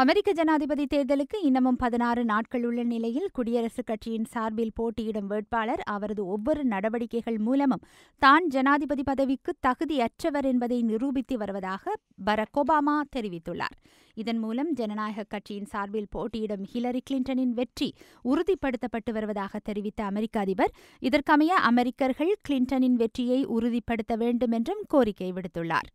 அமெரிக்க ஜனாதிபதி தேர்தலுக்கு இன்னமும் பதினாறு நாட்கள் உள்ள நிலையில் குடியரசுக் கட்சியின் சார்பில் போட்டியிடும் வேட்பாளர் அவரது ஒவ்வொரு நடவடிக்கைகள் மூலமும் தான் ஜனாதிபதி பதவிக்கு தகுதியற்றவர் என்பதை நிரூபித்து வருவதாக பரக் ஒபாமா தெரிவித்துள்ளார் இதன் மூலம் ஜனநாயக கட்சியின் சார்பில் போட்டியிடும் ஹிலரி கிளின்டனின் வெற்றி உறுதிப்படுத்தப்பட்டு வருவதாக தெரிவித்த அமெரிக்க அதிபர் இதற்கமைய அமெரிக்கர்கள் கிளின்டனின் வெற்றியை உறுதிப்படுத்த வேண்டும் என்றும் கோரிக்கை விடுத்துள்ளார்